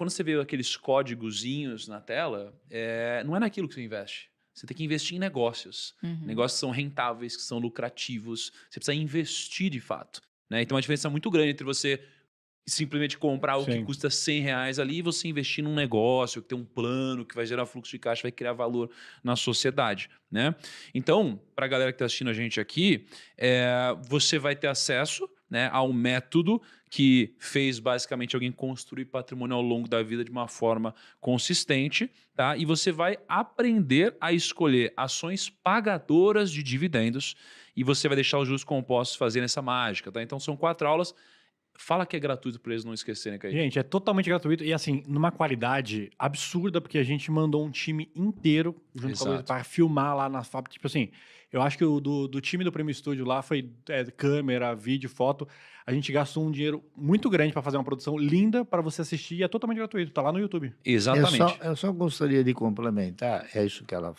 quando você vê aqueles códigozinhos na tela, é, não é naquilo que você investe. Você tem que investir em negócios. Uhum. Negócios que são rentáveis, que são lucrativos. Você precisa investir de fato. Né? Então, uma diferença muito grande entre você simplesmente comprar algo Sim. que custa 100 reais ali e você investir num negócio que tem um plano, que vai gerar fluxo de caixa, vai criar valor na sociedade. Né? Então, para a galera que está assistindo a gente aqui, é, você vai ter acesso né, a um método que fez basicamente alguém construir patrimônio ao longo da vida de uma forma consistente, tá? E você vai aprender a escolher ações pagadoras de dividendos e você vai deixar os juros compostos fazer essa mágica, tá? Então são quatro aulas Fala que é gratuito para eles não esquecerem, Kaique. Gente, é totalmente gratuito e assim, numa qualidade absurda, porque a gente mandou um time inteiro para filmar lá na fábrica. Tipo assim, eu acho que o do, do time do Prêmio Estúdio lá foi é, câmera, vídeo, foto. A gente gastou um dinheiro muito grande para fazer uma produção linda para você assistir e é totalmente gratuito, tá lá no YouTube. Exatamente. Eu só, eu só gostaria de complementar, é isso que ela